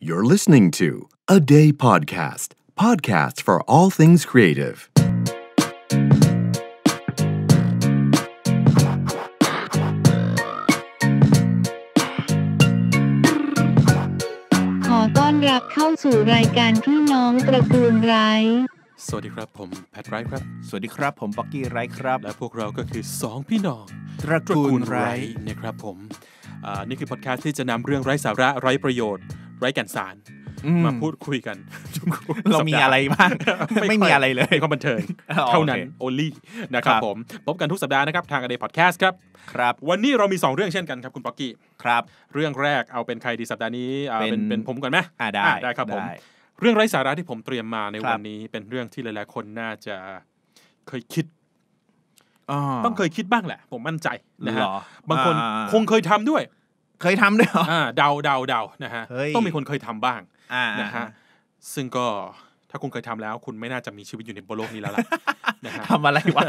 You're listening to A Day Podcast, podcast for all things creative. ขอต้อนรับเข้าสู่รายการพี่น้องตระกูลไรสวัสดีครับผมแพทไรครับ สวัสดีครับ ผมป๊อกกี้ไรครับ และพวกเราก็คือ 2 พี่น้องตระกูลไรนะครับผม อ่า นี่คือพอดแคสต์ที่จะนำเรื่องไร้สาระไร้ประโยชน์ไร้แก่นสารมาพูดคุยกันเรามีอะไรบ้าง ไม่มีอะไรเลยความบันเทิงเท่านั้นโอลี่นะครับผมพบกันทุกสัปดาห์นะครับ ทางอเดย์พอดแคสต์ครับครับ วันนี้เรามี 2 เรื่องเช่นกันครับคุณป๊อกกี้ครับ เรื่องแรกเอาเป็นใครดีสัปดาห์นี้เป็นเป็นผมก่อนไหมได้ได้ครับผม เรื่องไร้สาระที่ผมเตรียมมาในวันนี้เป็นเรื่องที่หลาย ๆ คนน่าจะเคยคิดต้องเคยคิดบ้างแหละ ผมมั่นใจนะฮะบางคนคงเคยทำด้วยเคยทำด้วยเหรอ อ่าเดาเดาเดานะฮะต้องมีคนเคยทำบ้างนะฮะซึ่งก็ถ้าคุณเคยทำแล้ว คุณไม่น่าจะมีชีวิตอยู่ในโลกนี้แล้วล่ะนะฮะทำอะไรวะ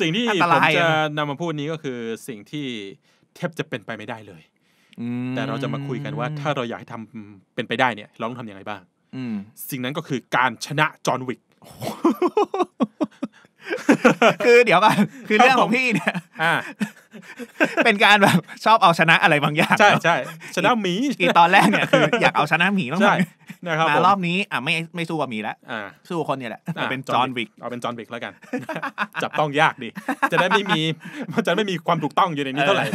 สิ่งที่ผมจะนำมาพูดนี้ก็คือสิ่งที่แทบจะเป็นไปไม่ได้เลยแต่เราจะมาคุยกันว่า ถ้าเราอยากให้ทำเป็นไปได้เนี่ยเราต้องทำยังไงบ้าง อืสิ่งนั้นก็คือการชนะจอห์นวิกคือเดี๋ยวก่อนคือเรื่องของพี่เนี่ยเป็นการแบบชอบเอาชนะอะไรบางอย่างใช่ใช่ชนะหมีกีตอนแรกเนี่ยคืออยากเอาชนะหมีต้องไชนะครับมารอบนี้อ่ะ ไม่ไม่สู้กับหมีแล้วสู้คนเนี่ยแหละเป็นจอห์นวิกเอาเป็นจอห์นวิกแล้วกันจับต้องยากดิจะได้ไม่มีจะไม่มีความถูกต้องอยู่ในนี้เท่าไหร่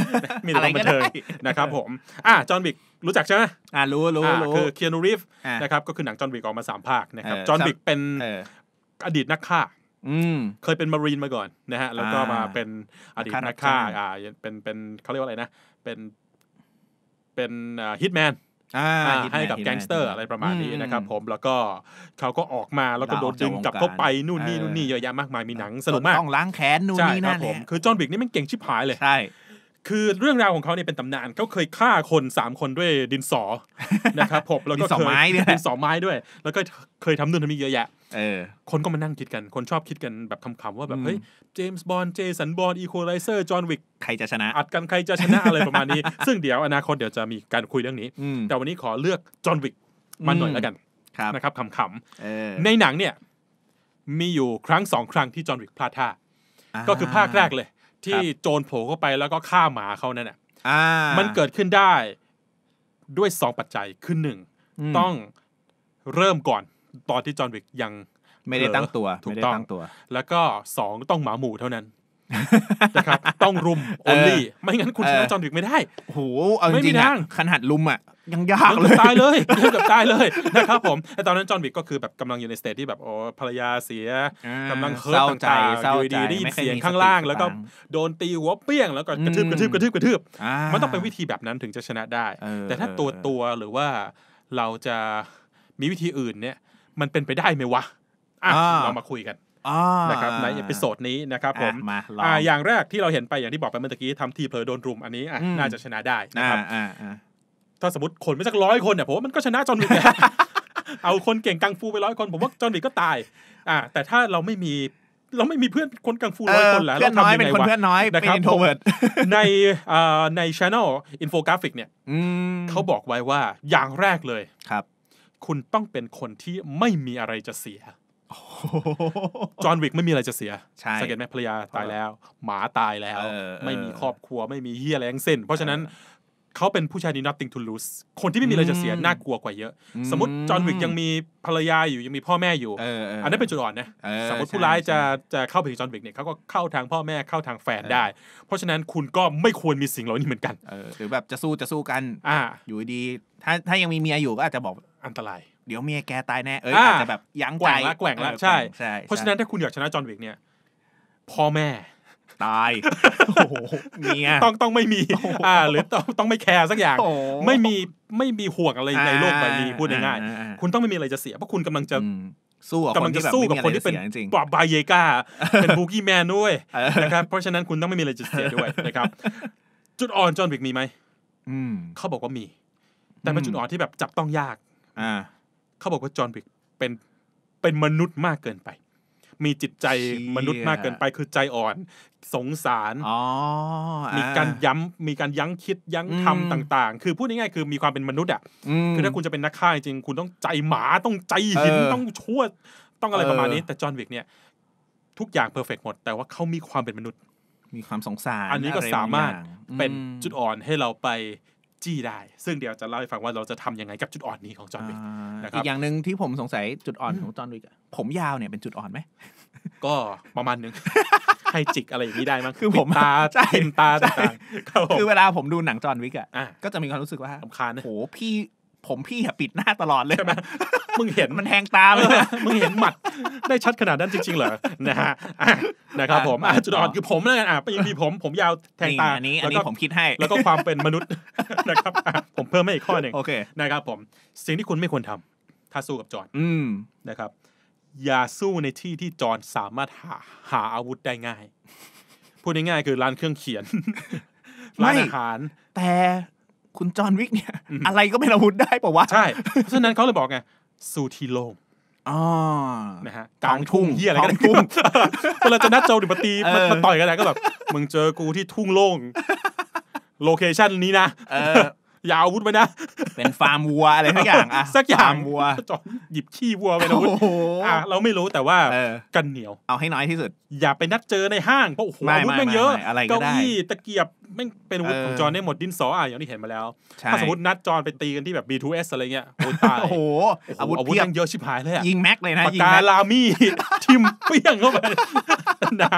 มีแต่ราบันเทิงนะครับผม อ่ะจอห์นวิก รู้จักใช่ไหมอ่ารู้รู้รู้คือเคียนูรีฟนะครับก็คือหนังจอห์นวิกออกมาสามภาคนะครับจอห์นวิกเป็นอดีตนักฆ่าเคยเป็นมารีนมาก่อนนะฮะ แล้วก็มาเป็นอดีตนักฆ่าอ่าเป็นเป็นเขาเรียกว่าอะไรนะ เป็นเป็นฮิตแมนให้กับแก๊งสเตอร์อะไรประมาณนี้นะครับผมแล้วก็เขาก็ออกมาแล้วก็โดนดึงกลับเข้าไปนู่นนี่ นู่นนี่ เยอะแยะมากมาย มีหนังสนุกมาก ต้องล้างแค้นนู่นนี่นั่นผมคือจอห์นวิกนี่มันเก่งชิบหายเลยใช่คือเรื่องราวของเขาเนี่ยเป็นตำนานเขาเคยฆ่าคน3คนด้วยดินสอ นะครับผมแล้วก็เคยดินสอไม้ด้วย แล้วก็เคยทำนู่นทำนี่เยอะแยะคนก็มานั่งคิดกันคนชอบคิดกันแบบคำๆว่าแบบเฮ้ยเจมส์บอลเจสันบอลอีโคไลเซอร์จอห์นวิกใครจะชนะอัดกันใครจะชนะอะไรประมาณนี้ ซึ่งเดี๋ยวอนาคตเดี๋ยวจะมีการคุยเรื่องนี้ แต่วันนี้ขอเลือกจอห์นวิกมาหน่อยแล้วกันนะครับคำๆในหนังเนี่ย มีอยู่ครั้งสองครั้งที่จอห์นวิกพลาดท่าก็คือภาคแรกเลยที่โจรโผล่เข้าไปแล้วก็ฆ่าหมาเขานั่นแหละมันเกิดขึ้นได้ด้วยสองปัจจัยคือหนึ่ง ต้องเริ่มก่อนตอนที่จอห์นวิกยังไม่ได้ตั้งตัวถูกต้องตัวแล้วก็สองต้องหมาหมู่เท่านั้นนะครับต้องรุม only ไม่งั้นคุณชนะจอห์นวิกไม่ได้ โอ้โหเอาจริงขนาดรุมอ่ะ ยังยากเลย ตายเลยเัือบตายเลย นะครับผม แต่ตอนนั้นจอห์นวิกก็คือแบบกำลังอยู่ในสเตทที่แบบ โอ้ภรรยาเสียกำลังเฮิร์ตต่างๆอยู่ดีได้ยินเสียงข้างล่าง แล้วก็โดนตีหัวเปี้ยง แล้วก็กระทืบกระทืบกระทืบกระทืบมันต้องเป็นวิธีแบบนั้นถึงจะชนะได้ แต่ถ้าตัวตัวหรือว่าเราจะมีวิธีอื่นเนี่ย มันเป็นไปได้ไหมวะเรามาคุยกันนะครับในเอพิโซดนี้นะครับผมออย่างแรกที่เราเห็นไปอย่างที่บอกไปเมื่อกี้ทำทีเพลโดนรุมอันนี้น่าจะชนะได้นะครับถ้าสมมติคนไม่สักร้อยคนเนี่ย ผมว่ามันก็ชนะจอนวิกเอาคนเก่งกังฟูไปร้อยคน ผมว่าจอนวิกก็ตายอ่าแต่ถ้าเราไม่มีเราไม่มีเพื่อนคนกังฟูร้อยคนแล้วเราทำยังไงวะเพื่อนน้อยน่อนน้โทเวิร์ดในในช anel อินโฟกราฟิกเนี่ยเขาบอกไว้ว่าอย่างแรกเลยครับ คุณต้องเป็นคนที่ไม่มีอะไรจะเสียจอห์นวิกไม่มีอะไรจะเสียสังเกตไหมภรรยาตายแล้ว หมาตายแล้ว ไม่มีครอบครัวไม่มีเฮียอะไรทั้งสิ้น เพราะฉะนั้นเขาเป็นผู้ชายที่ับติงท g ลูสคนที่ไม่มีอะไรจะเสียน่ากลัวกว่าเยอะ สมมติจอห์นวิกยังมีภรรยาอยู่ยังมีพ่อแม่อยู่อันนั้นเป็นจุดอ่อนนะสมมติผู้ร้ายจะจะเข้าไปถึงจอห์นวิกเนี่ยเขาก็เข้าทางพ่อแม่เข้าทางแฟนได้ เพราะฉะนั้นคุณก็ไม่ควรมีสิ่งเหล่านี้เหมือนกันหรือแบบจะสู้จะสู้กันอ่าอยู่ดี ถ้าถ้ายังมีเมียอยู่ก็อาจจะบอกอันตรายเดี๋ยวเมียแกตายแน่ เอ้ยอาจจะแบบ ยั้งใจแกว่งละ ใช่ เพราะฉะนั้นถ้าคุณอยากชนะจอห์นวิกเนี่ย พ่อแม่ตาย โอ้โหเมียต้องต้องไม่มี อ่า หรือต้องต้องไม่แคร์สักอย่าง ไม่มีไม่มีห่วงอะไรในโลกใบนี้พูดง่ายๆ คุณต้องไม่มีอะไรจะเสีย เพราะคุณกำลังจะสู้กำลังจะสู้กับคนที่เป็นปอบบายเยกาเป็นบูกี้แมนด้วยนะครับ เพราะฉะนั้นคุณต้องไม่มีอะไรจะเสียด้วยนะครับ จุดอ่อนจอห์นวิกมีไหมเขาบอกว่ามี แต่เป็นจุดอ่อนที่แบบจับต้องยาก อ่าเขาบอกว่าจอห์นวิกเป็นเป็นมนุษย์มากเกินไป มีจิตใจมนุษย์มากเกินไป คือใจอ่อนสงสาร มีการย้ำมีการยั้งคิดยั้งทำต่าง ๆ คือพูดง่ายๆ คือมีความเป็นมนุษย์อ่ะ คือถ้าคุณจะเป็นนักฆ่าจริง คุณต้องใจหมาต้องใจหินต้องชั่วต้องอะไรประมาณนี้ แต่จอห์นวิกเนี่ยทุกอย่างเพอร์เฟกหมด แต่ว่าเขามีความเป็นมนุษย์ มีความสงสาร อันนี้ก็สามารถเป็นจุดอ่อนให้เราไปจี้ได้ซึ่งเดี๋ยวจะเล่าให้ฟังว่าเราจะทำยังไงกับจุดอ่อนนี้ของจอห์นวิกนะครับอีกอย่างหนึ่งที่ผมสงสัยจุดอ่อนของจอห์นวิกผมยาวเนี่ยเป็นจุดอ่อนไหมก็ประมาณนึงให้จิกอะไรอย่างนี้ได้มั้งคือผมตาเห็นตาต่างคือเวลาผมดูหนังจอห์นวิกอ่ะก็จะมีความรู้สึกว่าสำคัญโหพี่ผมพี่ปิดหน้าตลอดเลยใช่ไหมมึงเห็นมันแทงตาเลยมึงเห็นหมัดได้ชัดขนาดนั้นจริง ๆ เหรอ นะฮะนะครับ ผมจุดอ่อนคือผมแล้วกันอ่ะยังมีผมผมยาวแทงตาอันนี้อันนี้ผมคิดให้ แล้วก็ความเป็นมนุษย์นะครับ ผมเพิ่มไม่อีกข้อหนึ่งนะครับ ผม สิ่งที่คุณไม่ควรทำถ้าสู้กับจอนนะครับอย่าสู้ในที่ที่จอนสามารถหาหาอาวุธได้ง่ายพูดง่ายๆคือร้านเครื่องเขียนร้านอาหารแต่คุณจอห์นวิกเนี่ย อะไรก็เป็นอาวุธได้ป่าวะใช่ เพราะฉะนั้นเขาเลยบอกไงสูทีโล่อนะฮะกลางทุ่งเฮียอะไรกันทุ่งเวลาจะนัดเจ้าหรือมตีมาต่อยกันอะไรก็แบบ มึงเจอกูที่ทุ่งโล่งโลเคชันนี้นะยาววุธไปนะ เป็นฟาร์มวัวอะไรสักอย่างอะ สักอย่างวัว จอหยิบขี้วัวไปนะวุธอ่ะเราไม่รู้แต่ว่ากันเหนียว เอาให้น้อยที่สุด อย่าไปนัดเจอในห้างเพราะโอ้โหอาวุธแมันเยอะเก้าอี้ตะเกียบม่เป็นอาวุธของจอนได้หมดดินสออ่ะอย่างที่เห็นมาแล้วถ้าสมมตินัดจอนไปตีกันที่แบบ B2S อะไรเงี้ยโอ้ตาย โอ้โห อาวุธเพียงเยอะชิบหายเลยอะยิงแม็กเลยนะปากกาลามี่ทิมเปี้ยงเข้าไป นะ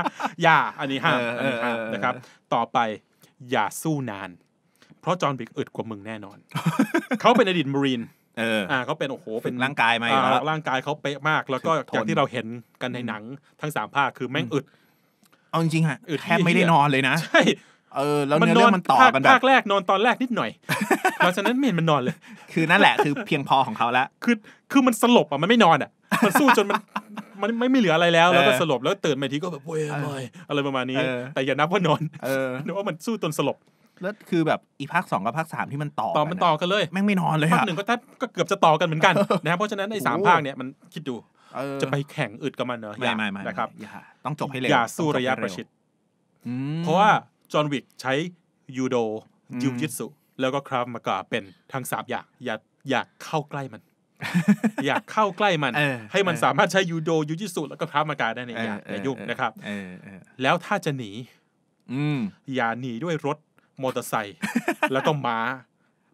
อย่าอันนี้ห้ามอันนี้ห้ามนะครับ ต่อไปอย่าสู้นานเพราะจอห์นวิกอึดกว่ามึงแน่นอน เขาเป็นอดีตมารีน เอออ่าเขาเป็น โอ้โห เป็นร่างกายมา่ร่างกายเขาเป๊ะมาก แล้วก็จากที่เราเห็นกันในหนังทั้งสามภาคคือแม่งอึด เอาจริงฮะแทบไม่ได้นอนเลยนะ ใช่ เออ แล้วเนื้อเรื่องมันต่อกันแบบภาคแรกนอนตอนแรกนิดหน่อย เพราะฉะนั้นเห็นมันนอนเลย คือนั่นแหละคือเพียงพอของเขาละคือ คือมันสลบอ่ะ มันไม่นอนอ่ะ มันสู้จนมัน มันไม่มีเหลืออะไรแล้ว แล้วก็สลบแล้วตื่นมาทีก็แบบเวยอะไรประมาณนี้ แต่อย่านับว่านอนเนึกว่ามันสู้จนสลบแล้วคือแบบอีภาคสองกับภาคสามที่มันต่อต่อมันต่อกันเลยแม่งไม่นอนเลยภาคหนึ่งก็แทบก็เกือบจะต่อกันเหมือนกัน นะ เพราะฉะนั้นไอ้สามภาคเนี่ยมันคิดดูจะไปแข่งอึดกับมันเนอะไม่ไม่ไม่นะครับต้องจบให้เร็วอย่าสู้ระยะประชิดเพราะว่าจอห์นวิกใช้ยูโดยิวยิสุแล้วก็คราฟมากาเป็นทั้งสามอย่างอย่าอย่าเข้าใกล้มัน อยากเข้าใกล้มันให้มันสามารถใช้ยูโดยูจิสุแล้วก็คราฟมากาได้ในยาในยุ่งนะครับแล้วถ้าจะหนีอย่าหนีด้วยรถมอเตอร์ไซค์แล้วก็ม้า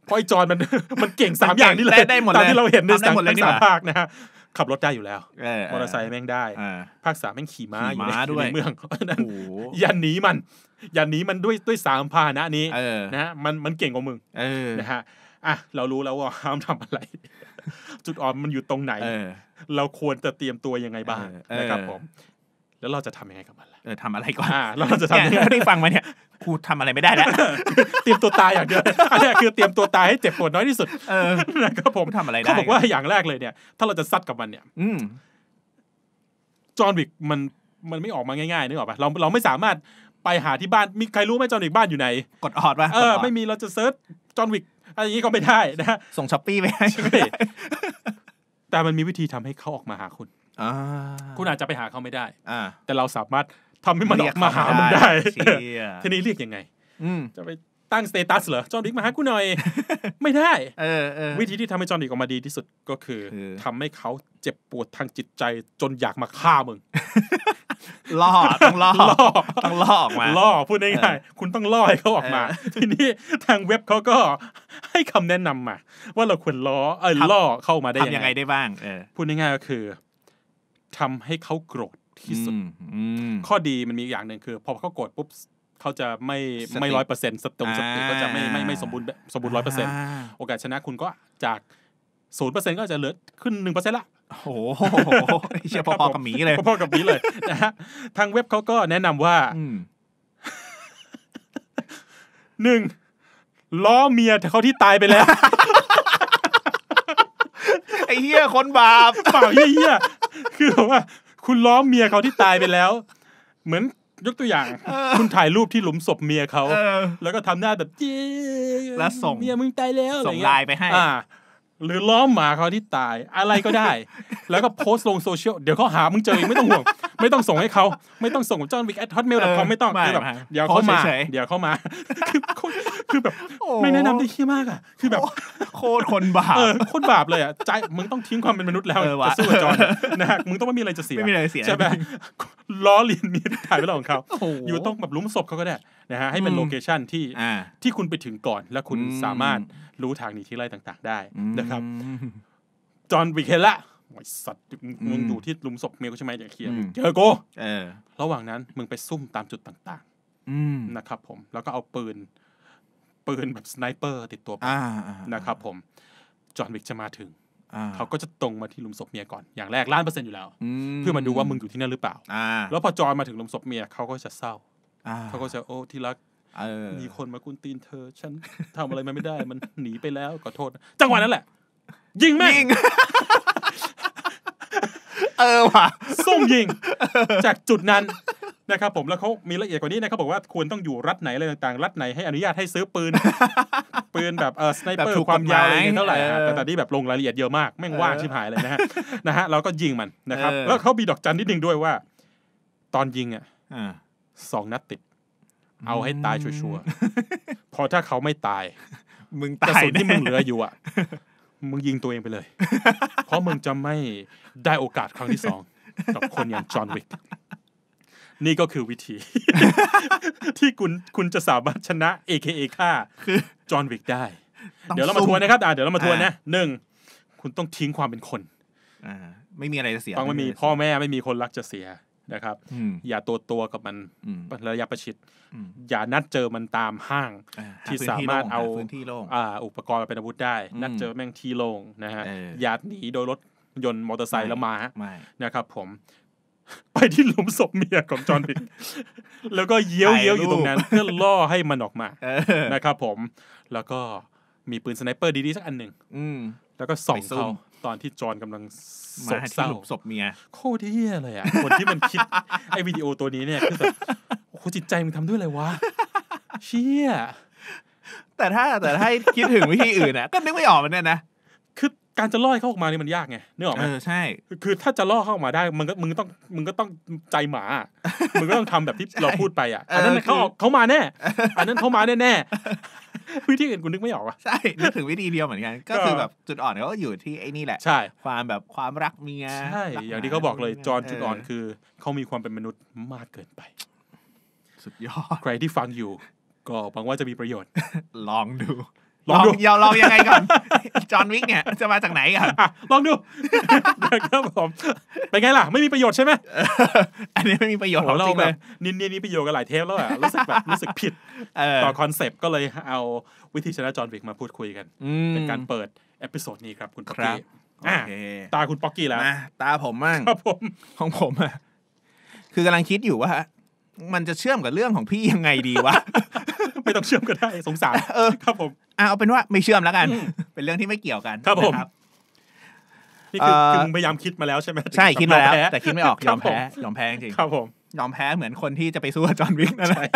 เพราะไอ้จอนมันมันเก่งสามอย่างนี่เลยได้หมดตามที่เราเห็นในสังสามภาคนะฮะ ขับรถได้อยู่แล้วมอเตอร์ไซค์แม่งได้ภาคสามแม่งขี่ม้าอยู่ในเมืองนั้นอย่าหนีมันอย่าหนีมันด้วยด้วยสามพาหนะนี้นะมันมันเก่งกว่ามึงนะฮะอ่ะเรารู้แล้วว่าห้ามทำอะไร จุดอ่อนมันอยู่ตรงไหน เราควรจะเตรียมตัวยังไงบ้างนะครับผม แล้วเราจะทำยังไงกับมันเออทำอะไรก่อนเราจะทำเนี่ยได้ฟังมาเนี่ยกูทำอะไรไม่ได้แล้วเตรียมตัวตายอย่างเดียวอันนี้คือเตรียมตัวตายให้เจ็บปวดน้อยที่สุดเออแล้วก็ผมทำอะไรได้เขาบอกว่าอย่างแรกเลยเนี่ย ถ้าเราจะซัดกับมันเนี่ย อืจอห์นวิกมันมันไม่ออกมาง่ายๆนึกออกปะเราเราไม่สามารถไปหาที่บ้าน มีใครรู้ไหมจอห์นวิกบ้านอยู่ไหนกดออดปะเออไม่มีเราจะเซิร์ชจอห์นวิกอะไรอย่างนี้ก็ไม่ได้นะส่งช้อปปี้ไปแต่มันมีวิธีทำให้เขาออกมาหาคุณคุณอาจจะไปหาเขาไม่ได้อแต่เราสามารถทำให้มันออกมาหามันได้ทีนี้เรียกยังไง อืจะไปตั้งสเตตัสเหรอ จอห์นดิกมาหากูหน่อย ไม่ได้วิธีที่ทำให้จอห์นดิกออกมาดีที่สุดก็คือทำให้เขาเจ็บปวดทางจิตใจจนอยากมาฆ่ามึงล่อต้องล่อต้องล่อออกมาล่อพูดง่ายๆ คุณต้องล่อให้เขาออกมา ทีนี้ทางเว็บเขาก็ให้คำแนะนำมา ว่าเราควรล้อเออล่อเข้ามาได้ยังไงได้บ้างพูดง่ายๆ ก็คือ ทำให้เขาโกรธที่สุดข้อดีมันมีอย่างหนึ่งคือ พอเขากดปุ๊บเขาจะไม่ไม่ร้อยเปอร์เซ็นต์สตุสติก็จะไม่ไม่ไม่สมบูรณ์สมบูรณ์ร้อยเปอร์เซ็นต์โอกาสชนะคุณก็จากศูนย์เปอร์เซ็นต์ก็จะเหลือขึ้นหนึ่งเปอร์เซ็นต์ละโอ้โหเชี่ยพอๆกับหมีเลยพอๆกับหมีเลยนะฮะทางเว็บเขาก็แนะนำว่าหนึ่งล้อเมียเขาที่ตายไปแล้วไอ้เหี้ยคนบาปเปล่าเหี้ยคือว่าคุณล้อเมียเขาที่ตายไปแล้วเหมือนยกตัวอย่าง คุณถ่ายรูปที่หลุมศพเมียเขาแล้วก็ทำหน้าแบบจี้แล้วส่ง เมียมึงตายแล้วส่งไลน์ไปให้อ่าหรือล้อมหมาเขาที่ตายอะไรก็ได้ แล้วก็โพสต์ลงโซเชียลเดี๋ยวเขาหามึงเจอเองไม่ต้องห่วงไม่ต้องส่งให้เขาไม่ต้องส่งจอห์นวิกแอทฮอตเมลดอทคอมไม่ต้องคือแบบเดี๋ยวเขามาเดี๋ยวเขามา คือคือแบบ ไม่แนะนำได้ขี้มากอ่ะคือแบบโคตรคนบาปโคตรบาปเลยอ่ะใจมึงต้องทิ้งความเป็นมนุษย์แล้วจะสู้กับจอห์นนะฮะมึงต้องไม่มีอะไรจะเสียไม่มีอะไรเสียใช่ไหมล้อเลียนมีถ่ายไว้ของเขาอยู่ต้องแบบลุ้มศพเขาก็ได้นะฮะให้เป็นโลเคชั่นที่ที่คุณไปถึงก่อนแล้วคุณสามารถรู้ทางหนีที่ไล่ต่างๆได้ นะครับจอห์นวิกเฮล่ะไอสัตว์มึงอยู่ที่ลุมศพเมียก็ใช่ไหมอยเคลียร์เจอโกระหว่างนั้นมึงไปซุ่มตามจุดต่างๆนะครับ ผมแล้วก็เอาปืนปืนแบบสไนเปอร์ติดตัวไปนะครับ ผมจอห์นวิกจะมาถึงเขาก็จะตรงมาที่ลุมศพเมียก่อนอย่างแรกล้านเปอร์เซ็นต์อยู่แล้วเพื่อมาดูว่ามึงอยู่ที่นั่นหรือเปล่าแล้วพอจอห์นมาถึงลุมศพเมียเขาก็จะเศร้าเขาก็จะโอ้ที่รักมีคนมากุนตีนเธอ ฉันทำอะไรมาไม่ได้ มันหนีไปแล้วขอโทษ จังหวะนั้นแหละ ยิงแม่งเออว่ะส่งยิง จากจุดนั้นนะครับผมแล้วเขามีละเอียดกว่านี้นะครับบอกว่าควรต้องอยู่รัฐไหนอะไรต่างๆรัฐไหนให้อนุญาตให้ซื้อปืนปืนแบบเออสไนเปอร์ความยาวอะไรเท่าไหร่แต่ตอนนี้แบบลงรายละเอียดเยอะมากแม่งว่างชิบหายเลยนะฮะนะฮะเราก็ยิงมันนะครับ แล้วเขามีดอกจันนิดนึงด้วยว่า ตอนยิงอ่ะสองนัดติดเอาให้ตายชัวร์พอถ้าเขาไม่ตาย มึงตายที่มึงเหลืออยู่อ่ะ มึงยิงตัวเองไปเลย เพราะมึงจะไม่ได้โอกาสครั้งที่สองกับคนอย่างจอห์นวิกนี่ก็คือวิธี ที่คุณคุณจะสามารถชนะ AKA ฆ่าจอห์นวิกได้ เดี๋ยวเรามาทวนนะครับเดี๋ยวเรามาทวนนะหนึ่งคุณต้องทิ้งความเป็นคน ไม่มีอะไรจะเสีย ต้องไม่มีพ่อแม่ไม่มีคนรักจะเสียนะครับอย่าตัวตัวกับมันระยะประชิดอย่านัดเจอมันตามห้าง ที่สามารถเอาอุปกรณ์เป็นอาวุธได้ นัดเจอแม่งที่โล่งนะฮะอย่าหนีโดยรถยนต์มอเตอร์ไซค์แล้วมานะครับผม ไปที่หลุมศพเมียของจอห์นปิกแล้วก็เยี้ยวเยี้ยวอยู่ตรงนั้น เพื่อล่อให้มันออกมา นะครับผมแล้วก็มีปืนสไนเปอร์ดีๆ สักอันหนึ่งแล้วก็ส่องเขาตอนที่จอนกำลังศพเศร้าศพเมียโคตรเที่ยเลยอ่ะ คนที่มันคิดไอ้วิดีโอตัวนี้เนี่ยคือแบบโอ้โหจิตใจมึงทำด้วยอะไรวะเชี่ยแต่ถ้าแต่ถ้าคิดถึงวิธีอื่นนะก็นึกไม่ออกมันเนี่ยนะคือการจะล่อเข้าออกมานี่มันยากไงนึกออกไหมใช่ คือ ถ้าจะล่อเข้าออกมาได้มึงก็มึงต้องมึงก็ต้องใจหมามึงก็ต้องทำแบบที่เราพูดไปอ่ะ อันนั้นเขาเขามาแน่อันนั้นเขามาแน่แน่วิธีอื่นกูนึกไม่ออกอ่ะใช่นึกถึงวิธีเดียวเหมือนกัน ก็คือแบบจุดอ่อนเขาก็อยู่ที่ไอ้นี่แหละใช่ความแบบความรักเมียใช่อย่างที่เขาบอกเลย จอนจุดอ่อนคือ เขามีความเป็นมนุษย์มากเกินไป สุดยอดใครที่ฟังอยู่ ก็หวังว่าจะมีประโยชน์ ลองดูลองดูยาลองยังไงก่อนจอห์นวิกเนี่ยจะมาจากไหนกันลองดูครับผมเป็นไงล่ะ ไม่มีประโยชน์ใช่ไหมอันนี้ไม่มีประโยชน์เราแบบนินนี่ประโยชน์กันหลายเทปแล้วอ่ะรู้สึกแบบรู้สึกผิดต่อคอนเซปต์ ก็เลยเอาวิธีชนะจอห์นวิกมาพูดคุยกันเป็นการเปิดเอพิโซดนี้ครับคุณป๊อกกี้ตาคุณป๊อกกี้แล้วตาผมมั่งครับผมของผมอ่ะคือกำลังคิดอยู่ว่ามันจะเชื่อมกับเรื่องของพี่ยังไงดีวะไม่ต้องเชื่อมก็ได้สงสารเออครับผมอ่เอาเป็นว่าไม่เชื่อมแล้วกัน เป็นเรื่องที่ไม่เกี่ยวกันครับผมนี่คือคพยายามคิดมาแล้วใช่ไหมใช่ คิดมาแล้ว แต่คิดไม่ออกยอมแพ้ยอมแพ้จริงครับผมยอมแพ้เหมือนคนที่จะไปสู้จอห์นวิกนั่นแหละ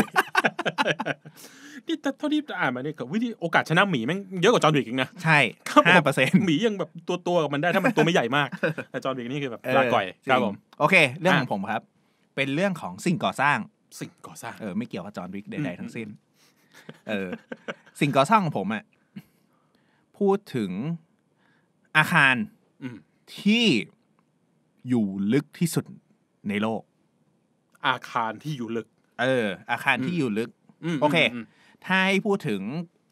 นี่เท่าที่อ่านมาเนี่ยกับวิธีโอกาสชนะหมีแม่งเยอะกว่าจอห์นวิกอีกนะใช่ห้าเปอร์เซ็นต์หมียังแบบตัวตัวกับมันได้ถ้ามันตัวไม่ใหญ่มากแต่จอห์นวิกนี่คือแบบลาก่อยครับผมโอเค เรื่องของผมครับเป็นเรื่องของสิ่งก่อสร้าง สิ่งก่อสร้าง เออไม่เกี่ยวกับจอห์นวิกใดๆทั้งสิ้น เออ สิ่งก่อสร้างของผมอะพูดถึงอาคารที่อยู่ลึกที่สุดในโลก อาคารที่อยู่ลึก เออ อาคารที่อยู่ลึกโอเค ถ้าให้พูดถึง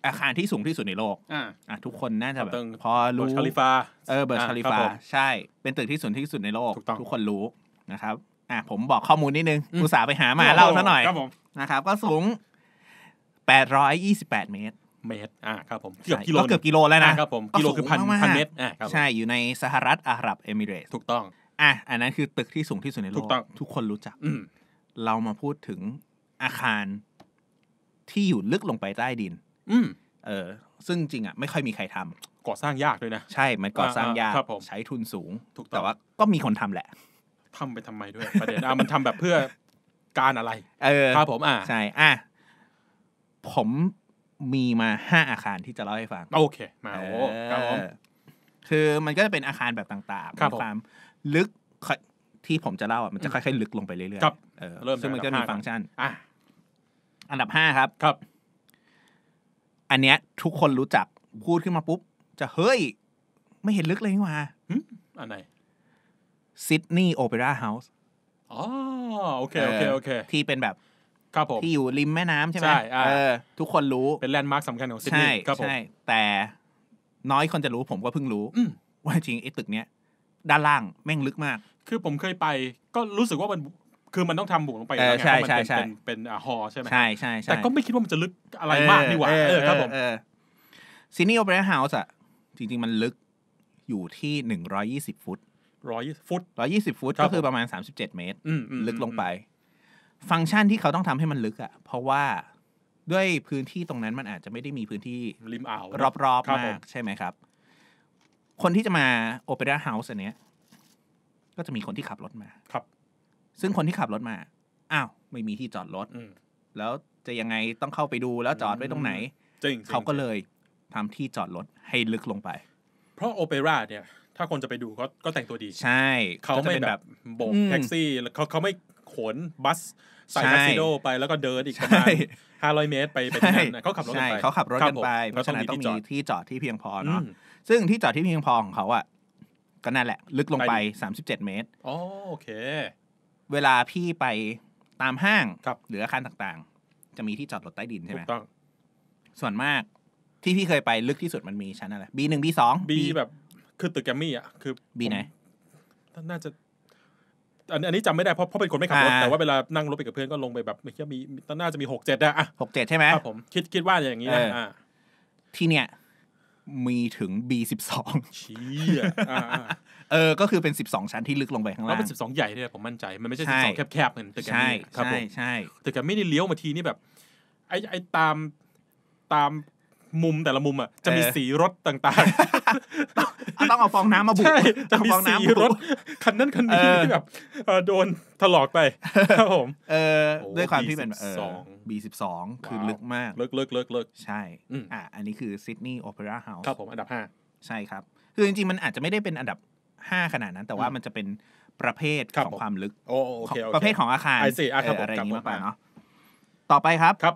อาคารที่สูงที่สุดในโลกอ่าทุกคนน่าจะแบบพอรู้เบอร์ชาลิฟาเออเบอร์ชาลิฟาใช่เป็นตึกที่สูงที่สุดในโลกทุกคนรู้นะครับอ่ะผมบอกข้อมูลนิดนึง อุตส่าห์ไปหามาเล่าซะหน่อยครับูงนะครับ ก็สูง 828 เมตร เมตรอ่าครับผมเกือบกิโลเกือบกิโลแล้วนะครับผมกิโลคือพันพันเมตรอ่าครับใช่อยู่ในสหรัฐอาหรับเอมิเรตถูกต้อง อ่ะอันนั้นคือตึกที่สูงที่สุดในโลก ทุกคนรู้จักอเรามาพูดถึงอาคารที่อยู่ลึกลงไปใต้ดินอืเออซึ่งจริงอ่ะไม่ค่อยมีใครทำ ก่อสร้างยากด้วยนะ ใช่มันก่อสร้างยากใช้ทุนสูงแต่ว่าก็มีคนทำแหละทำไปทำไมด้วยประเด็นอ่ะมันทำแบบเพื่อการอะไร เออ ครับผมอ่ะใช่อ่ะผมมีมาห้าอาคารที่จะเล่าให้ฟัง โอเค มาโอ้ครับผม คือมันก็จะเป็นอาคารแบบต่างๆมีความลึกที่ผมจะเล่าอ่ะมันจะค่อยๆลึกลงไปเรื่อยๆคเออเริ่มซึ่งมันก็มีฟังก์ชันอ่ะอันดับห้าครับ ครับ อันเนี้ย ทุกคนรู้จักพูดขึ้นมาปุ๊บ จะเฮ้ย ไม่เห็นลึกเลยนี่ว่าอันไหนซิดนีย์โอเปร่าเฮาส์อ๋อ โอเค โอเค โอเค ที่เป็นแบบครับผมที่อยู่ริมแม่น้ำใช่ไหมใช่เออ ทุกคนรู้เป็นแลนด์มาร์คสำคัญของซิดนีย์ครับผมใช่ แต่น้อยคนจะรู้ผมก็เพิ่งรู้ว่าจริงไอ้ตึกเนี้ย ด้านล่าง แม่งลึกมาก คือผมเคยไป ก็รู้สึกว่ามันคือมันต้องทำบุกลงไปแล้วไงเพามันเป็นเป็นเฮอใช่ไหมใช่ใช่แต่ก็ไม่คิดว่ามันจะลึกอะไรมากนี่หว่าเออครับผมซิดนีย์โอเปร่าเฮาส์อ่ะจริงๆมันลึกอยู่ที่หนึ่งร้อยี่สิบฟุตร้อยฟุตร้อยี่สิบฟุตก็คือประมาณสามสิบเจ็ดเมตรลึกลงไป ฟังก์ชันที่เขาต้องทำให้มันลึกอะ่ะ เพราะว่าด้วยพื้นที่ตรงนั้นมันอาจจะไม่ได้มีพื้นที่ริมอ่าว รอบๆมาก ใช่ไหมครับ คนที่จะมาโอเปร่าเฮาส์อันเนี้ยก็จะมีคนที่ขับรถมาครับ ซึ่งคนที่ขับรถมา อ้าว ไม่มีที่จอดรถแล้วจะยังไงต้องเข้าไปดูแล้วจอดไว้ตรงไหนจริงเขาก็เลยทำที่จอดรถให้ลึกลงไป เพราะโอเปร่าเนี่ยถ้าคนจะไปดูก็ก็แต่งตัวดีใช่ เขาไม่แบบโบกแท็กซี่เขาเขาไม่ขนบัสใส่ทักซิโดไปแล้วก็เดินอีกประมาณห้าร้อยเมตรไปไปนเขาขับรถไปเขาขับรถกันไป เพราะฉะนั้นต้องมีที่จอดที่เพียงพอเนาะซึ่งที่จอดที่เพียงพอของเขาอ่ะก็นั่นแหละ ลึกลงไปสสามิบเจ็ดเมตรโอเค เวลาพี่ไปตามห้างหรืออาคารต่างๆ จะมีที่จอดรถใต้ดินใช่ไหมส่วนมากที่พี่เคยไปลึกที่สุดมันมีชั้นอะไร B หนึ่ง B สอง B แบบคือตึกแกมมี่อ่ะ คือ บีไหนน่าจะอันอันนี้จำไม่ได้เพราะเพราะเป็นคนไม่ขับรถ แต่ว่าเวลานั่งรถไปกับเพื่อนก็ลงไปแบบไม่คิดมีน่าจะมีหกเจ็ดอะหกเจ็ดใช่ไหมครับผม คิดคิดว่าอย่างนี้นะที่เนี่ยมีถึง B12 ชี้อเออก็คือเป็น 12 ชั้นที่ลึกลงไปข้างล่างแล้วเป็น 12 ใหญ่เนี่ยผมมั่นใจ มันไม่ใช่ 12 แคบๆเหมือนตึกแกมมี่ครับผมใช่ใช่ตึกแกมมี่นี่เลี้ยวมาทีนี่แบบไอ้ไอ้ตามตามมุมแต่ละมุมอ่ะ จะมีสีรถต่างๆ ต้องเอาฟองน้ำมาบุกจะมีสีรถ คันนั้นคันนี้ที่แบบโดนถลอกไปครับผม เออด้วยความที่เป็นเออ B12 คือลึกมากลึกลึกลึกลึกใช่อ่ะอันนี้คือซิดนีย์โอเปร่าเฮาส์ครับผมอันดับ 5 ใช่ครับ คือจริง ๆ มันอาจจะไม่ได้เป็นอันดับ 5 ขนาดนั้น แต่ว่ามันจะเป็นประเภทของความลึกอประเภทของอาคารอะไรนี้มากกว่าเนาะต่อไปครับครับ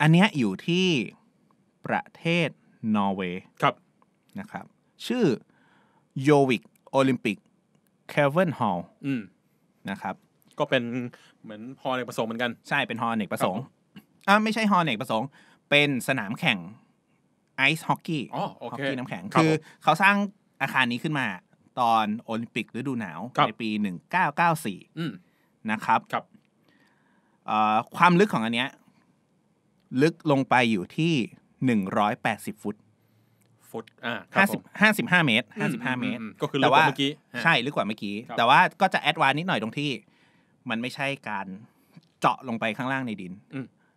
อันนี้อยู่ที่ประเทศนอร์เวย์ครับนะครับ ชื่อ โยวิกโอลิมปิกเคเวนฮอล์นะครับ ก็เป็นเหมือนฮอเอกประสงค์เหมือนกันใช่เป็นฮอเอกประสงค์อ่าไม่ใช่ฮอเอกประสงค์ เป็นสนามแข่งไอซ์ฮอกกี้อ๋อโอฮอกกี้น้ำแข็งคือ เขาสร้างอาคารนี้ขึ้นมาตอนโอลิมปิกฤดูหนาวในปีหนึ่งเก้าเก้นะครับครับความลึกของอันเนี้ยลึกลงไปอยู่ที่หนึ่งร้อยแปดสิบฟุต ฟุต อ่าห้าสิบห้าสิบห้าเมตร ห้าสิบห้าเมตร ก็คือลึกกว่าเมื่อกี้ ใช่ลึกกว่าเมื่อกี้ แต่ว่าก็จะแอดวานนิดหน่อยตรงที่ มันไม่ใช่การเจาะลงไปข้างล่างในดิน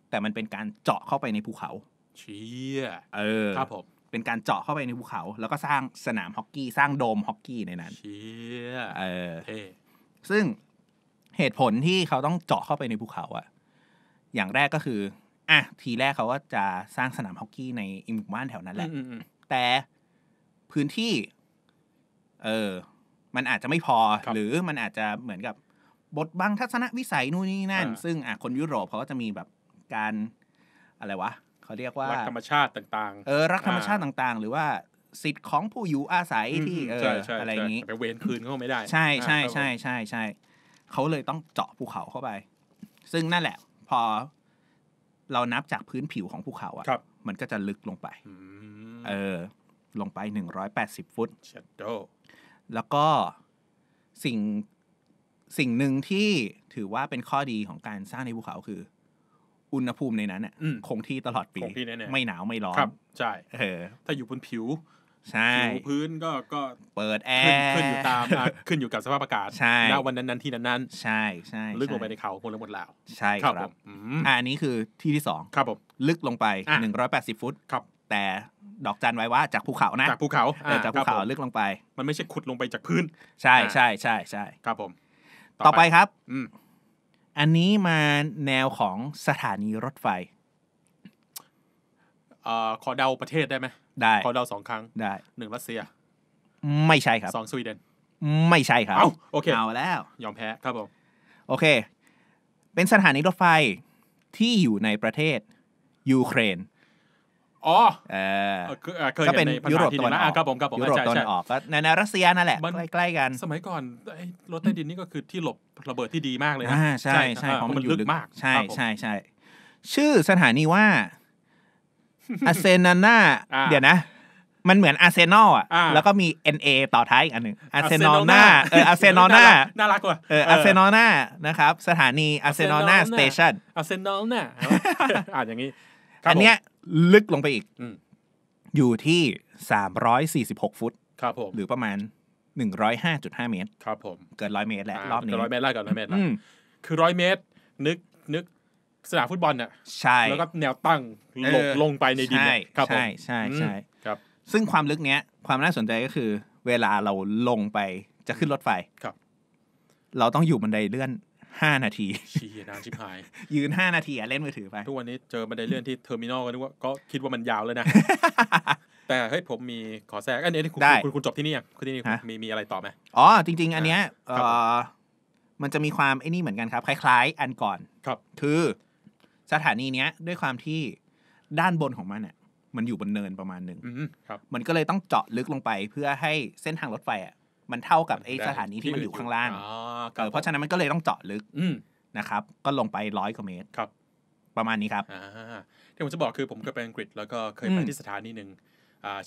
แต่มันเป็นการเจาะเข้าไปในภูเขาเชี่ยเออ ครับผมเป็นการเจาะเข้าไปในภูเขา แล้วก็สร้างสนามฮอกกี้สร้างโดมฮอกกี้ในนั้นเชี่ยเออซึ่งเหตุผลที่เขาต้องเจาะเข้าไปในภูเขาอะ อย่างแรกก็คืออ่ะทีแรกเขาก็จะสร้างสนามฮอกกี้ในอีหมู่บ้านแถวนั้นแหละ แต่พื้นที่เออมันอาจจะไม่พอ หรือมันอาจจะเหมือนกับบทบังทัศนวิสัยนู่นนี่นั่น ซึ่งอ่ะคนยุโรปเขาก็จะมีแบบการ อะไรวะ เขาเรียกว่ารักธรรมชาติต่าง ๆ เออรักธรรมชาติต่างๆ หรือว่า สิทธิ์ของผู้อยู่อาศัยที่เอออะไรอย่างนี้ไปเวนคืนเขาไม่ได้ ใช่ใช่ใช่ใช่ใช่เขาเลยต้องเจาะภูเขาเข้าไป ซึ่งนั่นแหละ พอเรานับจากพื้นผิวของภูเขาอะมันก็จะลึกลงไปเออ ลงไปหนึ่งร้อยแปดสิบฟุต แล้วก็สิ่ง สิ่งหนึ่งที่ถือว่าเป็นข้อดีของการสร้างในภูเขาคือ อุณหภูมิในนั้นเนี่ยคงที่ตลอดปี ไม่หนาวไม่ร้อนครับใช่ เออ ถ้าอยู่บนผิวช่ผิวพื้นก็ก็เปิดแอร์ขึ้นอยู่ตามขึ้นอยู่กับสภาพอากาศใช่ณวันนั้นนั้นที่นั้นนั้นใช่ใช่ลึกลงไปในเขาหมดแล้วหมดแล้วใช่ครับอ่านี้คือที่ที่สองครับผมลึกลงไป 180 ฟุตครับ แต่ดอกจันไว้ว่าจากภูเขานะจากภูเขาจากภูเขาลึกลงไป มันไม่ใช่ขุดลงไปจากพื้น ใช่ใช่ใช่ใช่ครับผม ต่อไปครับอันนี้มาแนวของสถานีรถไฟอ่ขอเดาประเทศได้ไหม ได้ ขอเดาสองครั้ง ได้ หนึ่งรัสเซีย ไม่ใช่ครับสองสวีเดน ไม่ใช่ครับ เอาโอเค เอาแล้ว ยอมแพ้ครับผม โอเค เป็นสถานีรถไฟที่อยู่ในประเทศ ยูเครน อ๋อเออคยก็เป็นยุโรปตอนออกครับผมครับผมยุโรปตอนออกก็ในรัสเซียนั่นแหละใกล้ๆกัน สมัยก่อนรถใต้ดินนี่ก็คือที่หลบระเบิดที่ดีมากเลยนะใช่ใช่เพราะมันลึกมาก ใช่ใช่ใช่ ชื่อสถานีว่าอาเซนาน่า เดี๋ยวนะ มันเหมือนอาเซนอลอ่ะแล้วก็มี NA ต่อท้ายอีกอันหนึ่งอาเซนอลนาเอออาเซนอลนาน่ารักกว่า เอออาเซนอลนานะครับ สถานี อาเซนอลนาสเตชันอาเซนอลนาอ่านอย่างนี้อันเนี้ย ลึกลงไปอีกอยู่ที่สามร้อยสี่สิบหกฟุต ครับผม หรือประมาณหนึ่งร้อยห้าจุดห้าเมตร ครับผมเกินร้อยเมตรแล้วรอบนี้เกินร้อยเมตรแล้วเกินร้อยเมตรแล้วคือร้อยเมตรนึกนึกสนามฟุตบอลเนี่ยใช่ แล้วก็แนวตั้งหลบลงไปในดินนี่ยใช่ ใช่ ใช่ ครับ ซึ่งความลึกเนี้ย ความน่าสนใจก็คือ เวลาเราลงไปจะขึ้นรถไฟ ครับ เราต้องอยู่บันไดเลื่อนห้านาทีชี้นานชิบหาย ยืนห้านาทีอะเล่นมือถือไป ทุกวันนี้เจอบันไดเลื่อนที่เทอร์มินอลก็นึกว่าก็คิดว่ามันยาวเลยนะ แต่เฮ้ยผมมีขอแทรกอันนี้คุณคุณคุณจบที่นี่ยังคุณที่นี่มีมีอะไรต่อไหมอ๋อจริง ๆ อันเนี้ย เออมันจะมีความไอ้นี่เหมือนกันครับ คล้าย ๆ อันก่อน ครับ คือสถานีเนี้ยด้วยความที่ด้านบนของมันเนี่ยมันอยู่บนเนินประมาณหนึ่งมันก็เลยต้องเจาะลึกลงไป เพื่อให้เส้นทางรถไฟอ่ะมันเท่ากับไอสถานีที่มันอยู่ข้างล่างเพราะฉะนั้นมันก็เลยต้องเจาะลึกนะครับก็ลงไปร้อยกว่าเมตรครับ ประมาณนี้ครับที่ผมจะบอกคือผมเคยไปอังกฤษแล้วก็เคยไปที่สถานีหนึ่ง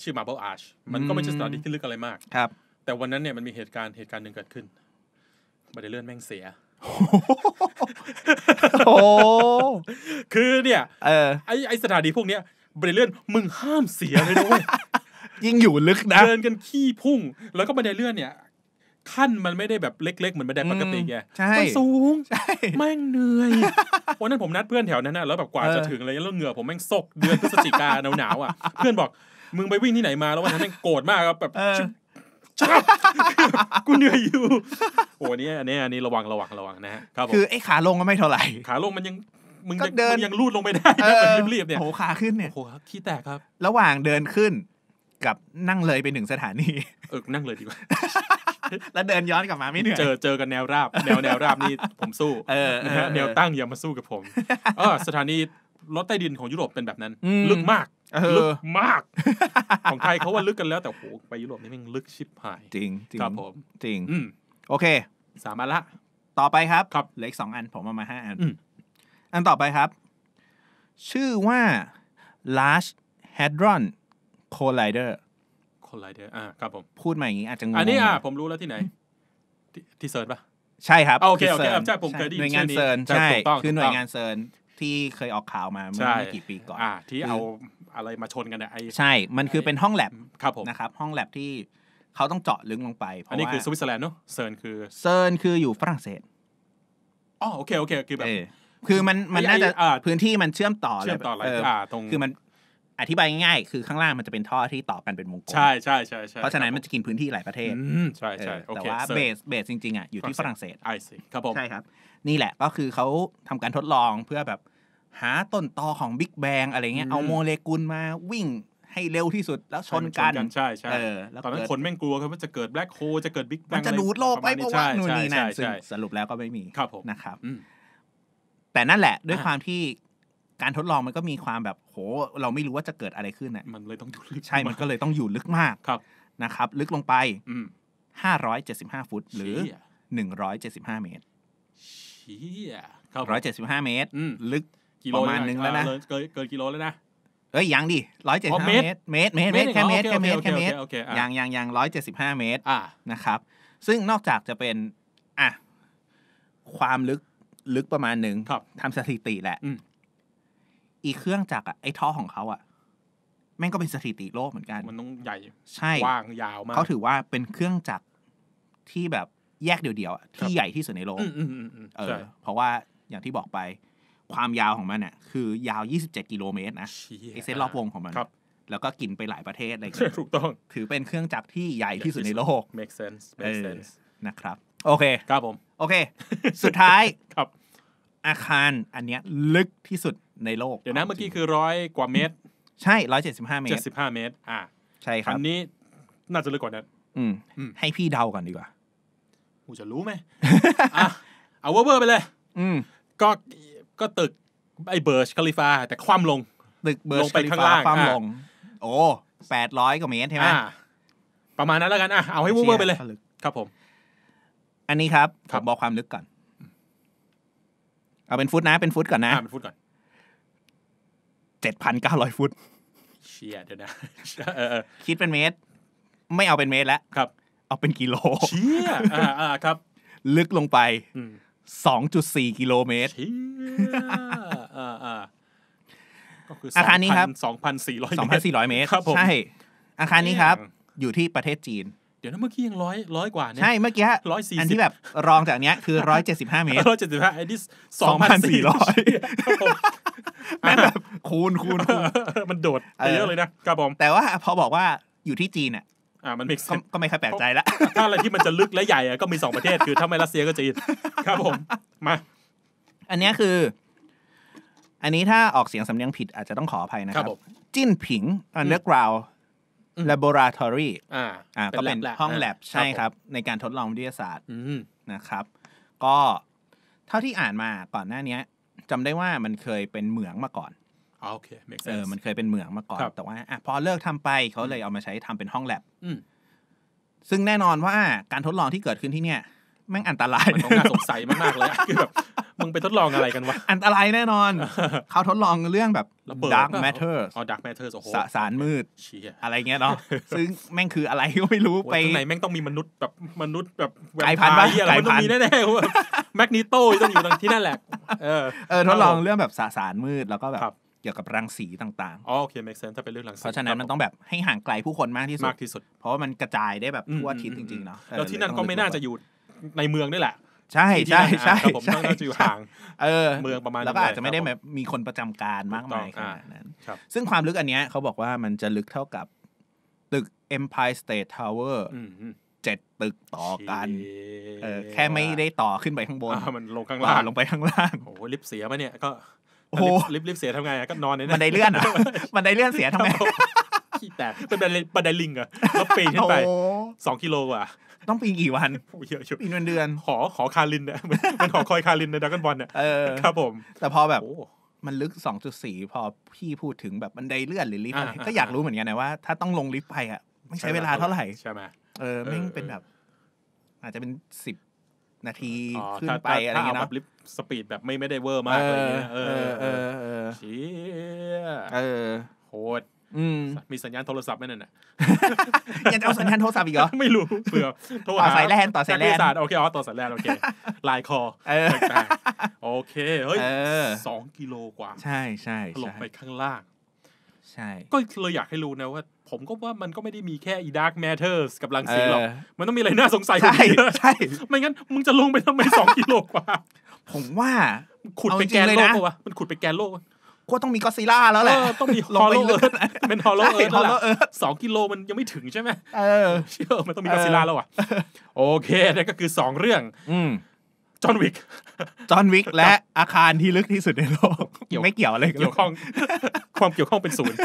ชื่อ์เบิลอาร์ชมันก็ไม่ใช่สถานีที่ลึกอะไรมากครับแต่วันนั้นเนี่ยมันมีเหตุการณ์เหตุการณ์หนึ่งเกิดขึ้นบันไดเลื่อนแม่งเสียโอ้คือเนี่ยไอไอสถานีพวกเนี้ยเบรเลื่อนมึงห้ามเสียเลยด้วยยิ่งอยู่ลึกนะเดินกันขี้พุ่ง แล้วก็บันไดเลื่อนเนี่ย ขั้นมันไม่ได้แบบเล็กๆเหมือนบันไดปกติไงมันสูงแม่งเหนื่อยวันนั้นผมนัดเพื่อนแถวนั้นนะแล้วแบบกว่าจะถึงอะไรแล้วเหงื่อผมแม่งซกเดือนพฤศจิกาหนาวๆอ่ะเพื่อนบอก มึงไปวิ่งที่ไหนมาแล้ววันนั้นแม่งโกรธมากแบบกูเหนื่อยอยู่ โอ้นี่อันนี้อันนี้ระวังระวังระวังนะฮะครับคือไอ้ขาลงก็ไม่เท่าไหร่ ขาลงมันยังมึงก็เดินยังลูดลงไปได้นหมันรีบๆเนี่ย โอ้ขาขึ้นเนี่ยโหขี้แตกครับ ระหว่างเดินขึ้นกับนั่งเลยไปหนึ่งสถานีเออนั่งเลยดีกว่า แล้วเดินย้อนกลับมาไม่เหนื่อย เจอเจอกันแนวราบ แนวแนวราบนี่ผมสู้เออแนวตั้งอย่ามาสู้กับผม เออ สถานีรถใต้ดินของยุโรปเป็นแบบนั้น ลึกมากลึกมาก ของไทยเขาว่าลึกกันแล้วแต่โ้ไปยุโรปนี่มันลึกชิบหายจริงครับผมจริงโอเค สามอันละ ต่อไปครับ ครับเล็กสองอันผมเอามาห้าอัน อันต่อไปครับ ชื่อว่า Large Hadron Collider Collider อ่าครับผมพูดมาอย่างนี้อาจจะงง อันนี้อ่าผมรู้แล้วที่ไหน ที่เซิร์นปะใช่ครับโอเคโอเคใช่ผมเคยได้ยินหน่วยงานเซิร์นใช่คือหน่วยงานเซิร์นที่เคยออกข่าวมาเมื่อไม่กี่ปีก่อนอที่เอาอะไรมาชนกันเนี่ยใช่ มันคือเป็นห้องแลบครับผมนะครับ ห้องแลบที่เขาต้องเจาะลึกลงไปอันนี้คือสวิตเซอร์แลนด์เนาะเซิร์นคือเซิร์นคืออยู่ฝรั่งเศสอ๋อโอเคโอเคคือแบบคือมันมันน่าจะพื้นที่มันเชื่อมต่อเชื่อมต่ออะไรตรงคือมันอธิบายง่ายๆ คือข้างล่างมันจะเป็นท่อที่ต่อกันเป็นวงกลมใช่ใช่ใช่เพราะฉะนั้นมันจะกินพื้นที่หลายประเทศใช่ใช่แต่ว่าเบสเบสจริงๆอ่ะอยู่ที่ฝรั่งเศสไอซครับผมใช่ครับนี่แหละก็คือเขาทำการทดลองเพื่อแบบหาต้นตอของบิ๊กแบงอะไรเงี้ยเอาโมเลกุลมาวิ่งให้เร็วที่สุด แล้วชนกันใช่ใช่ตอนนั้นคนแม่งกลัวครับว่าจะเกิดแบล็คโฮจะเกิดบิ๊กแบงมันจะดูดโลกไปเพราะว่านู่นนี่นั่นซึ่งสรุปแล้วก็ไม่มีครับผมนะครับแต่นั่นแหละด้วยความที่การทดลองมันก็มีความแบบโห เราไม่รู้ว่าจะเกิดอะไรขึ้นน่ะมันเลยต้องอยู่ลึกใช่ มันก็เลยต้องอยู่ลึกมากครับนะครับ ลึกลงไปห้าร้อยเจ็ดสิบห้าฟุต หรือหนึ่งร้อยเจ็ดสิบห้าเมตรเฮียครับร้อยเจ็ดสิบห้าเมตร ลึกประมาณนึงแล้วนะเกินเกินกิโลแล้วนะเอ้ยยังดิร้อยเจ็ดสิบห้าเมตร เมตรเมตร แค่เมตร แค่เมตร แค่เมตร ยังยังยังร้อยเจ็ดสิบห้าเมตร นะครับ ซึ่งนอกจากจะเป็นอ่ะความลึกลึกประมาณหนึ่งทำสถิติแหละ อีกเครื่องจักรอ่ะไอ้ท่อของเขาอ่ะ แม่งก็เป็นสถิติโลกเหมือนกัน มันต้องใหญ่ ใช่กว้างยาวมากเขาถือว่าเป็นเครื่องจักรที่แบบแยกเดี่ยวๆที่ใหญ่ที่สุดในโลกเออเพราะว่าอย่างที่บอกไปความยาวของมันเนี่ยคือยาว 27 กิโลเมตรนะไอเส้นรอบวงของมัน แล้วก็กินไปหลายประเทศอะไรอย่างเงี้ยถูกต้องถือเป็นเครื่องจักรที่ใหญ่ที่สุดในโลก make sense make sense นะครับโอเคครับผมโอเค สุดท้ายครับ อาคารอันเนี้ยลึกที่สุดในโลก เดี๋ยวนะเมื่อกี้คือร้อยกว่าเมตร ใช่ร้อยเจ็ดสิบห้าเมตรเจ็ดสิบห้าเมตร อ่าใช่ครับอันนี้ น่าจะลึกกว่านั้นอืมให้พี่เดากันดีกว่ากูจะรู้ไหมอ่ะเอาเวอร์ไปเลย อืม ก็ ก็ตึกไอ้เบิร์ชคาลิฟา แต่คว่ำลง ตึกเบิร์ชคาลิฟาคว่ำลงโอ้แปดร้อยกว่าเมตรใช่ไหมประมาณนั้นแล้วกันอ่ะ เอาให้เวอร์ไปเลย ครับผม อันนี้ครับผมบอกความลึกก่อน เอาเป็นฟุตนะ เป็นฟุตก่อนนะเป็นฟุตก่อนเจ็ดพันเก้าร้อยฟุต เชียเดี๋ยวนะคิดเป็นเมตร ไม่เอาเป็นเมตรแล้วครับเอาเป็นกิโลเชี่ยอ่าอ่าครับ ลึกลงไปสองจุดสี่กิโลเมตรเชี่ยอ่าอ่าก็คืออาคารนี้ครับสองพันสี่ร้อยสองพันสี่ร้อยเมตรครับใช่อาคารนี้ครับ อยู่ที่ประเทศจีนเดี๋ยวนะเมื่อกี้ยังร้อยร้อยกว่าเนี่ยใช่เมื่อกี้ร้อยสี่อันที่แบบรองจากเนี้ยคือร้อยเจ็ดสิบห้าเมตรร้อยเจ็ดสิบห้าไอ้นี่สองพันสี่ร้อยแม่งแบบคูณคูณมันโดดเยอะเลยนะครับผมแต่ว่าพอบอกว่าอยู่ที่จีนอ่ะอ่ามันมีก็ไม่ค่อยแปลกใจละถ้าอะไรที่มันจะลึกและใหญ่ก็มีสองประเทศคือถ้าไม่รัสเซียก็จีนครับผม มา อันนี้คือ อันนี้ถ้าออกเสียงสำเนียงผิดอาจจะต้องขออภัยนะครับ จิ้นผิง อันเดอร์กราว laboratory อ่าอ่าก็เป็นห้องแลบใช่ครับ ในการทดลองวิทยาศาสตร์นะครับ ก็เท่าที่อ่านมาก่อนหน้านี้จำได้ว่ามันเคยเป็นเหมืองมาก่อนโอเคเออมันเคยเป็นเหมืองมาก่อน แต่ว่าอพอเลิกทำไปเขาเลยเอามาใช้ทำเป็นห้องแลบซึ่งแน่นอนว่า การทดลองที่เกิดขึ้นที่เนี่ย แม่งอันตราย มันน่าสงสัยมากๆเลยคือแบบมึงไปทดลองอะไรกันวะอันตรายแน่นอนเขาทดลองเรื่องแบบ dark matter อ๋อ dark matter โอ้โหสารมืดอะไรเงี้ยเนาะซึ่งแม่งคืออะไรก็ไม่รู้ไปไหนแม่งต้องมีมนุษย์แบบมนุษย์แบบไกลพันธุ์อะไรมันต้องมีแน่ๆว่าแมกนีโต้ต้องอยู่ตรงที่นั่นแหละเออทดลองเรื่องแบบสารมืดแล้วก็แบบเกี่ยวกับรังสีต่างๆอ๋อโอเคแม็กซ์เซนถ้าเป็นเรื่องรังสี เพราะฉะนั้นมันต้องแบบให้ห่างไกลผู้คนมากที่สุดมากที่สุด เพราะว่ามันกระจายได้แบบทั่วทิศจริงๆเนาะแล้วที่นั่นก็ไม่น่าจะอยู่ในเมืองด้วยแหละใช่ใช่ใช่ใช่ใช่างเออเมืองประมาณแล้วก็อาจจะไม่ได้แบบมีคนประจำการมากมายขนาดนั้น ซึ่งความลึกอันเนี้ยเขาบอกว่ามันจะลึกเท่ากับตึก Empire State Tower เจ็ดตึกต่อกันเออแค่ไม่ได้ต่อขึ้นไปข้างบนมันลงข้างล่างลงไปข้างล่างโอ้ลิฟ์เสียมาเนี่ยก็โอ้โหลิฟต์ลิฟต์เสียทำไงก็นอนในนั้นมันไดเลื่อนอมันไดเลื่อนเสียทำไงขี้แตกเป็นบันไดลิงอะแล้วปีนขึ้นไปสองกิโลกว่าต้องปีนกี่วันเยอะชุปีนเป็นเดือน ขอขอคารินเนี่ยมันขอคอยคารินในดักกันบอลเนี่ยครับผม แต่พอแบบมันลึก 2.4พอพี่พูดถึงแบบบันไดเลื่อนหรือลิฟต์ก็อยากรู้เหมือนกันนะว่าถ้าต้องลงลิฟต์ไปอ่ะไม่ใช้เวลาเท่าไหร่ใช่ไหมเออไม่เป็นแบบ อาจจะเป็นสิบนาทีขึ้นไปอะไรเงี้ยนะลิฟตสปีดแบบไม่ไม่ได้เวอร์มากอะไรเงี้ยเออเออเชี่ยเออโหดมีสัญญาณโทรศัพท์ไหมนั่นน่ะยังเอาสัญญาณโทรศัพท์อีกเหรอไม่รู้เผื่อต่อสายแลนต่อสายแลนโอเคอ๋อต่อสายแลนโอเคลายคอต่โอเคเฮ้ยสองกิโลกว่าใช่ใช่ลงไปข้างล่างใช่ก็เลยอยากให้รู้นะว่าผมก็ว่ามันก็ไม่ได้มีแค่อีดาร์กแมทเทอร์สกับลังสีหรอกมันต้องมีอะไรน่าสงสัยใช่ใช่ไม่งั้นมึงจะลงไปทำไมสองกิโลกว่าผมว่าขุดไปแกนโลกปะวะ มันขุดไปแกนโลก ก็ต้องมีก็ซีล่าแล้วแหละ ต้องมีฮอลโลเอิร์เป็นฮอลโลเอิร์ธแล้วสองกิโลมันยังไม่ถึงใช่ไหมเออเชื่อมันต้องมีก็ซีล่าแล้วอ่ะ โอเค นั่นก็คือสองเรื่องอืจอห์นวิกจอห์นวิก และอาคารที่ลึกที่สุดในโลกเกี่ยวไม่เกี่ยวอะไรเกี่ยวข้องความเกี่ยวข้องเป็นศูนย์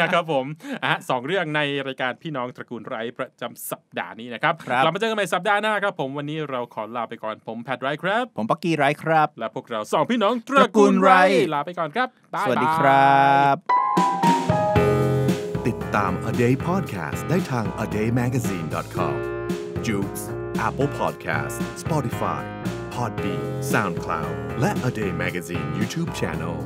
นะครับผมอ่ะสองเรื่องในรายการพี่น้องตระกูลไรประจำสัปดาห์นี้นะครับเรามาเจอกันใหม่สัปดาห์หน้าครับ ผมวันนี้เราขอลาไปก่อนผมแพทไรครับผมปักกี้ไรครับ และพวกเราสองพี่น้องตระกูลไรลาไปก่อนครับสวัสดีครับ ติดตาม a day podcast ได้ทาง a daymagazine.com Jukes Apple Podcast Spotify Podbean SoundCloud และ A Day Magazine YouTube Channel